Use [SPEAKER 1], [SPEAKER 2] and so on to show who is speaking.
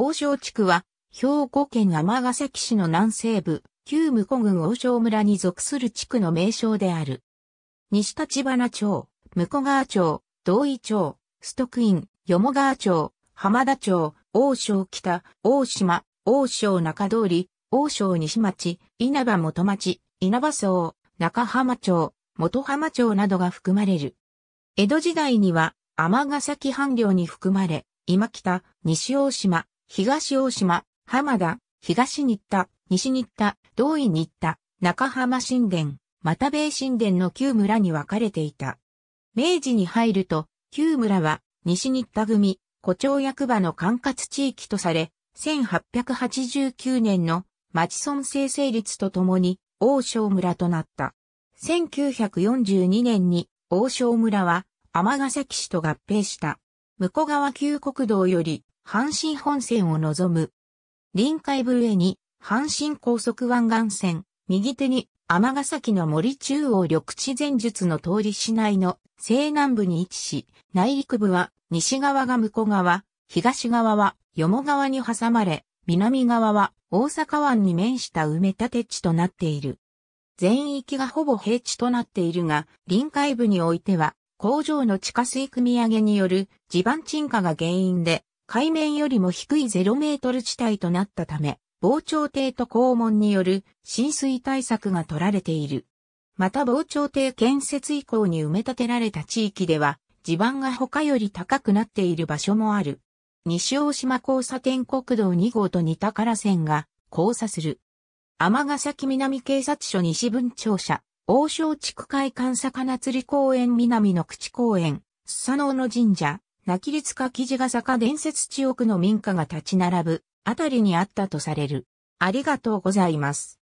[SPEAKER 1] 王将地区は、兵庫県尼崎市の南西部、旧武庫郡王将村に属する地区の名称である。西立花町、武庫川町、道井町、ストクイン、よ川町、浜田町、王将北、大島、王将中通り、王将西町、稲葉元町、稲葉荘、中浜町、元浜町などが含まれる。江戸時代には、尼崎藩領に含まれ、今北、西大島、東大島、浜田、東新田、西新田、同位新田、中浜神殿、又米神殿の旧村に分かれていた。明治に入ると、旧村は西新田組、古町役場の管轄地域とされ、1889年の町村制成立とともに王将村となった。1942年に王将村はヶ崎市と合併した。向川旧国道より阪神本線を望む。臨海部上に、阪神高速湾岸線、右手に、尼崎の森中央緑地前述の通り市内の西南部に位置し、内陸部は西側が向こう側、東側はよ川に挟まれ、南側は大阪湾に面した埋め立て地となっている。全域がほぼ平地となっているが、臨海部においては、工場の地下水組み上げによる地盤沈下が原因で、海面よりも低い0メートル地帯となったため、防潮堤と肛門による浸水対策が取られている。また防潮堤建設以降に埋め立てられた地域では、地盤が他より高くなっている場所もある。西大島交差点国道2号と似たから線が交差する。天ヶ崎南警察署西分庁舎、王将地区会館魚釣り公園南の口公園、須佐野の神社、泣き立ツカキジ坂伝説地奥の民家が立ち並ぶ、あたりにあったとされる。ありがとうございます。